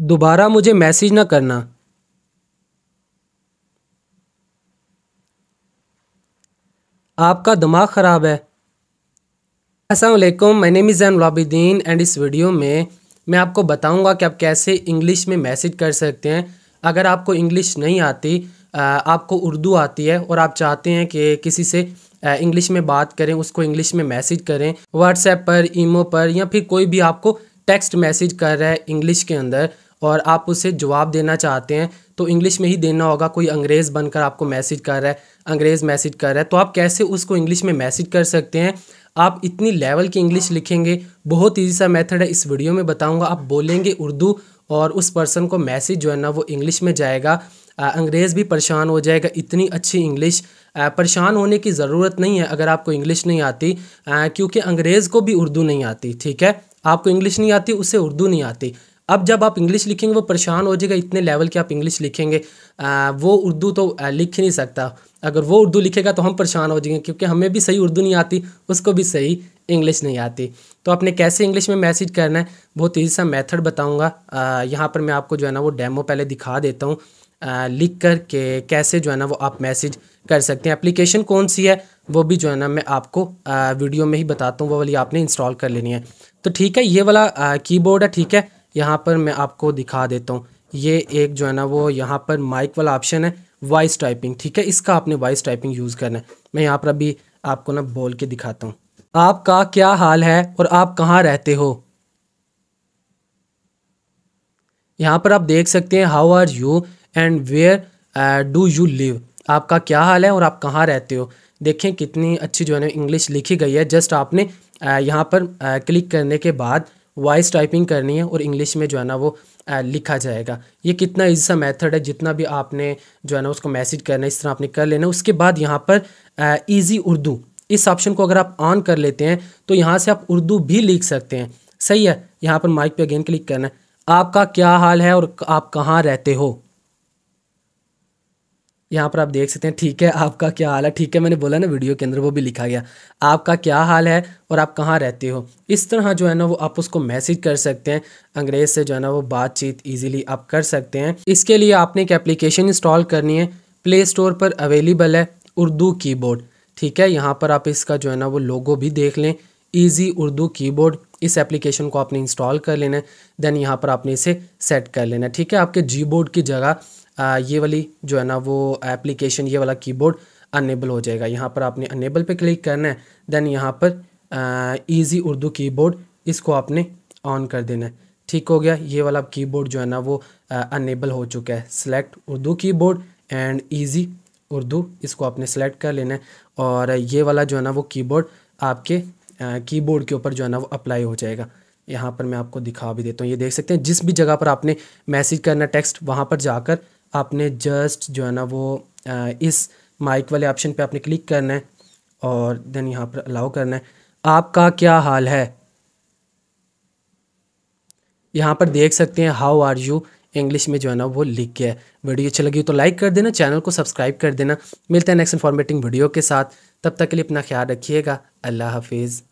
दोबारा मुझे मैसेज ना करना आपका दिमाग ख़राब है Aslam my name is M and इस वीडियो में मैं आपको बताऊंगा कि आप कैसे इंग्लिश में मैसेज कर सकते हैं अगर आपको इंग्लिश नहीं आती आपको उर्दू आती है और आप चाहते हैं कि किसी से इंग्लिश में बात करें उसको इंग्लिश में मैसेज करें व्हाट्सएप पर ईमो पर या फिर कोई भी आपको टेक्स्ट मैसेज कर रहा है इंग्लिश के अंदर और आप उसे जवाब देना चाहते हैं तो इंग्लिश में ही देना होगा कोई अंग्रेज़ बनकर आपको मैसेज कर रहा है अंग्रेज़ मैसेज कर रहा है तो आप कैसे उसको इंग्लिश में मैसेज कर सकते हैं आप इतनी लेवल की इंग्लिश लिखेंगे बहुत ईजी सा मेथड है इस वीडियो में बताऊंगा आप बोलेंगे उर्दू और उस पर्सन को मैसेज जो है ना वो इंग्लिश में जाएगा अंग्रेज़ भी परेशान हो जाएगा इतनी अच्छी इंग्लिश परेशान होने की ज़रूरत नहीं है अगर आपको इंग्लिश नहीं आती क्योंकि अंग्रेज़ को भी उर्दू नहीं आती ठीक है आपको इंग्लिश नहीं आती उससे उर्दू नहीं आती अब जब आप इंग्लिश लिखेंगे वो परेशान हो जाएगा इतने लेवल के आप इंग्लिश लिखेंगे आ, वो उर्दू तो लिख ही नहीं सकता अगर वो उर्दू लिखेगा तो हम परेशान हो जाएंगे क्योंकि हमें भी सही उर्दू नहीं आती उसको भी सही इंग्लिश नहीं आती तो आपने कैसे इंग्लिश में मैसेज करना है बहुत ईजी सा मैथड बताऊँगा यहाँ पर मैं आपको जो है ना वो डैमो पहले दिखा देता हूँ लिख कर के कैसे जो है ना वो आप मैसेज कर सकते हैं एप्लीकेशन कौन सी है वो भी जो है ना मैं आपको आ, वीडियो में ही बताता हूँ वो वाली आपने इंस्टॉल कर लेनी है तो ठीक है ये वाला कीबोर्ड है ठीक है यहाँ पर मैं आपको दिखा देता हूँ ये एक जो है ना वो यहाँ पर माइक वाला ऑप्शन है वॉइस टाइपिंग ठीक है इसका आपने वॉइस टाइपिंग यूज़ करना है मैं यहाँ पर अभी आपको ना बोल के दिखाता हूँ आपका क्या हाल है और आप कहाँ रहते हो यहाँ पर आप देख सकते हैं how are you and where do you live आपका क्या हाल है और आप कहाँ रहते हो देखें कितनी अच्छी जो है ना इंग्लिश लिखी गई है जस्ट आपने यहाँ पर क्लिक करने के बाद वॉइस टाइपिंग करनी है और इंग्लिश में जो है ना वो लिखा जाएगा ये कितना ईजी सा मेथड है जितना भी आपने जो है ना उसको मैसेज करना है इस तरह आपने कर लेना है उसके बाद यहाँ पर ईजी उर्दू इस ऑप्शन को अगर आप ऑन कर लेते हैं तो यहाँ से आप उर्दू भी लिख सकते हैं सही है यहाँ पर माइक पे अगेन क्लिक करना है आपका क्या हाल है और आप कहाँ रहते हो यहाँ पर आप देख सकते हैं ठीक है आपका क्या हाल है ठीक है मैंने बोला ना वीडियो के अंदर वो भी लिखा गया आपका क्या हाल है और आप कहाँ रहते हो इस तरह जो है ना वो आप उसको मैसेज कर सकते हैं अंग्रेज़ से जो है ना वो बातचीत ईजिली आप कर सकते हैं इसके लिए आपने एक एप्लीकेशन इंस्टॉल करनी है प्ले स्टोर पर अवेलेबल है उर्दू की ठीक है यहाँ पर आप इसका जो है ना वो लोगो भी देख लें ईजी उर्दू की इस एप्लीकेशन को आपने इंस्टॉल कर लेना है देन यहाँ पर आपने इसे सेट कर लेना है ठीक है आपके जी बोर्ड की जगह ये वाली जो है ना वो एप्लीकेशन ये वाला कीबोर्ड अनेबल हो जाएगा यहाँ पर आपने अनेबल पे क्लिक करना है देन यहाँ पर ईजी उर्दू कीबोर्ड इसको आपने ऑन कर देना है ठीक हो गया ये वाला कीबोर्ड जो है ना वो अनेबल हो चुका है select Urdu keyboard and easy Urdu इसको आपने सेलेक्ट कर लेना है और ये वाला जो है ना वो कीबोर्ड आपके कीबोर्ड के ऊपर जो है ना वो अप्लाई हो जाएगा यहाँ पर मैं आपको दिखा भी देता हूँ ये देख सकते हैं जिस भी जगह पर आपने मैसेज करना टेक्स्ट वहाँ पर जाकर आपने जस्ट जो है ना वो इस माइक वाले ऑप्शन पे आपने क्लिक करना है और देन यहाँ पर अलाउ करना है आपका क्या हाल है यहाँ पर देख सकते हैं हाउ आर यू इंग्लिश में जो है ना वो लिख गया है वीडियो अच्छी लगी तो लाइक कर देना चैनल को सब्सक्राइब कर देना मिलते हैं नेक्स्ट इन्फॉर्मेटिंग वीडियो के साथ तब तक के लिए अपना ख्याल रखिएगा अल्लाह हाफिज़